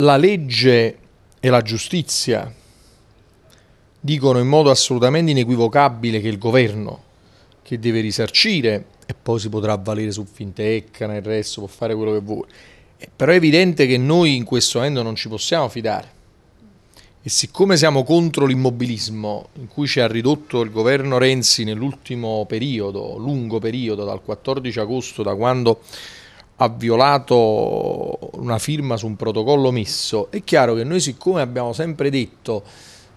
la legge e la giustizia dicono in modo assolutamente inequivocabile che il governo che deve risarcire e poi si potrà valere su Fintecca, nel resto può fare quello che vuole. Eh, però è evidente che noi in questo momento non ci possiamo fidare. E siccome siamo contro l'immobilismo in cui ci ha ridotto il governo Renzi nell'ultimo periodo, lungo periodo, dal 14 agosto, da quando ha violato una firma su un protocollo messo, è chiaro che noi siccome abbiamo sempre detto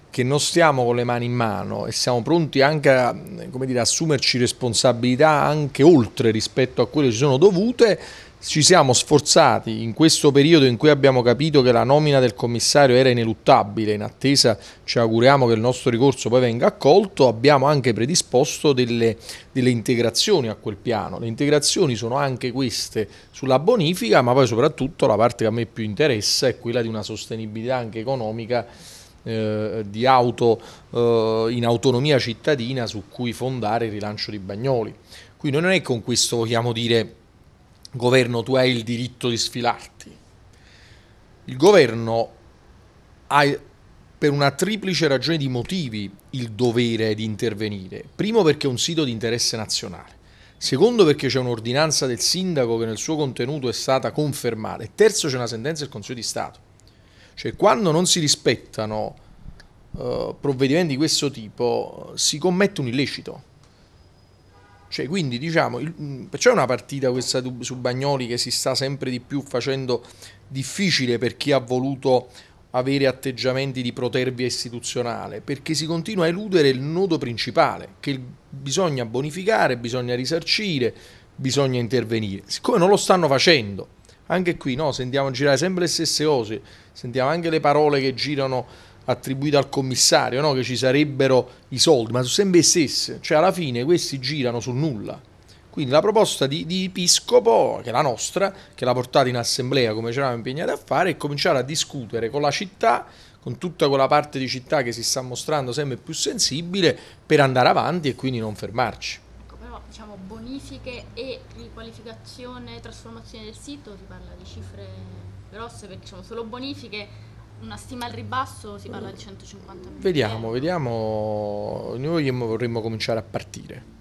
che non stiamo con le mani in mano e siamo pronti anche a dire, assumerci responsabilità anche oltre rispetto a quelle che ci sono dovute, ci siamo sforzati in questo periodo in cui abbiamo capito che la nomina del commissario era ineluttabile, in attesa ci auguriamo che il nostro ricorso poi venga accolto, abbiamo anche predisposto delle, delle integrazioni a quel piano. Le integrazioni sono anche queste sulla bonifica, ma poi soprattutto la parte che a me più interessa è quella di una sostenibilità anche economica eh, di auto eh, in autonomia cittadina su cui fondare il rilancio di Bagnoli. Qui non è con questo vogliamo dire governo tu hai il diritto di sfilarti. Il governo ha per una triplice ragione di motivi il dovere di intervenire. Primo perché è un sito di interesse nazionale. Secondo perché c'è un'ordinanza del sindaco che nel suo contenuto è stata confermata. E terzo c'è una sentenza del Consiglio di Stato. Cioè quando non si rispettano uh, provvedimenti di questo tipo si commette un illecito cioè, quindi diciamo, il, mm, c'è una partita questa su Bagnoli che si sta sempre di più facendo difficile per chi ha voluto avere atteggiamenti di protervia istituzionale, perché si continua a eludere il nodo principale, che bisogna bonificare, bisogna risarcire, bisogna intervenire. Siccome non lo stanno facendo, anche qui no, sentiamo girare sempre le stesse cose, sentiamo anche le parole che girano attribuito al commissario, no? che ci sarebbero i soldi, ma sono sempre le stesse, cioè alla fine questi girano sul nulla. Quindi la proposta di, di Episcopo, che è la nostra, che l'ha portata in assemblea come ci eravamo impegnati a fare, è cominciare a discutere con la città, con tutta quella parte di città che si sta mostrando sempre più sensibile, per andare avanti e quindi non fermarci. Ecco, però diciamo bonifiche e riqualificazione, e trasformazione del sito, si parla di cifre grosse perché diciamo solo bonifiche una stima al ribasso si parla di 150 milioni. Vediamo, vediamo. Noi vorremmo cominciare a partire.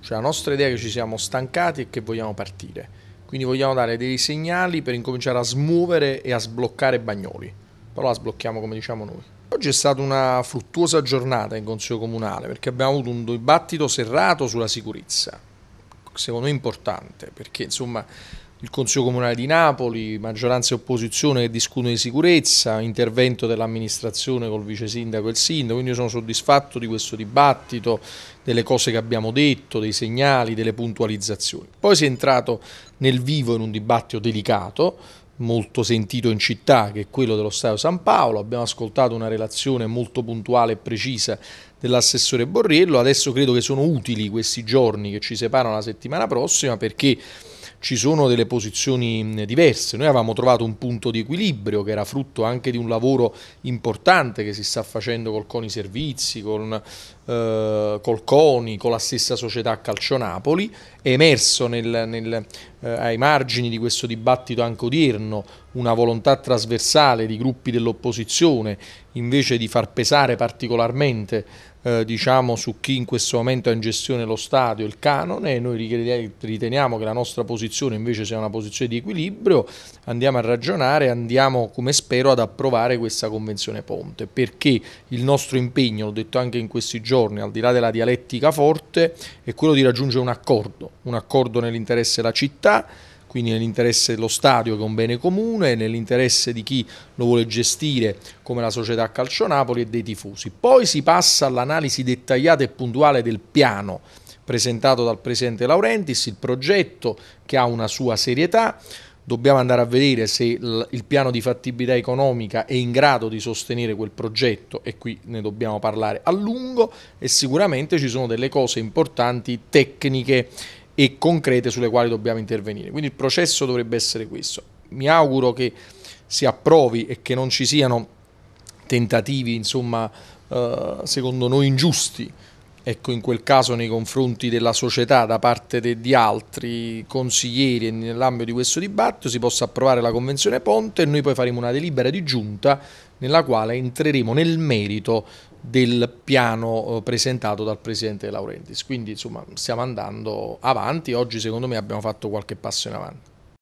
Cioè la nostra idea è che ci siamo stancati e che vogliamo partire. Quindi vogliamo dare dei segnali per incominciare a smuovere e a sbloccare Bagnoli. Però la sblocchiamo come diciamo noi. Oggi è stata una fruttuosa giornata in Consiglio Comunale perché abbiamo avuto un dibattito serrato sulla sicurezza, secondo me importante, perché insomma il Consiglio Comunale di Napoli, maggioranza e opposizione che discutono di sicurezza, intervento dell'amministrazione col vice sindaco e il sindaco, quindi io sono soddisfatto di questo dibattito, delle cose che abbiamo detto, dei segnali, delle puntualizzazioni. Poi si è entrato nel vivo in un dibattito delicato, molto sentito in città, che è quello dello Stato San Paolo, abbiamo ascoltato una relazione molto puntuale e precisa dell'assessore Borriello, adesso credo che sono utili questi giorni che ci separano la settimana prossima perché ci sono delle posizioni diverse. Noi avevamo trovato un punto di equilibrio che era frutto anche di un lavoro importante che si sta facendo col Coni Servizi, con, eh, col Coni, con la stessa società Calcio Napoli. È emerso nel, nel, eh, ai margini di questo dibattito anche odierno una volontà trasversale di gruppi dell'opposizione invece di far pesare particolarmente eh, diciamo, su chi in questo momento ha in gestione lo stadio, il canone, noi riteniamo che la nostra posizione invece sia una posizione di equilibrio, andiamo a ragionare, andiamo come spero ad approvare questa convenzione ponte, perché il nostro impegno, l'ho detto anche in questi giorni, al di là della dialettica forte, è quello di raggiungere un accordo, un accordo nell'interesse della città, quindi nell'interesse dello stadio che è un bene comune, nell'interesse di chi lo vuole gestire come la società Calcio Napoli e dei tifosi. Poi si passa all'analisi dettagliata e puntuale del piano presentato dal presidente Laurentiis, il progetto che ha una sua serietà, dobbiamo andare a vedere se il piano di fattibilità economica è in grado di sostenere quel progetto e qui ne dobbiamo parlare a lungo e sicuramente ci sono delle cose importanti tecniche e concrete sulle quali dobbiamo intervenire. Quindi il processo dovrebbe essere questo. Mi auguro che si approvi e che non ci siano tentativi, insomma, eh, secondo noi ingiusti ecco, in quel caso nei confronti della società da parte de, di altri consiglieri nell'ambito di questo dibattito si possa approvare la Convenzione Ponte e noi poi faremo una delibera di giunta nella quale entreremo nel merito del piano eh, presentato dal Presidente Laurentiis. Quindi insomma stiamo andando avanti, oggi secondo me abbiamo fatto qualche passo in avanti.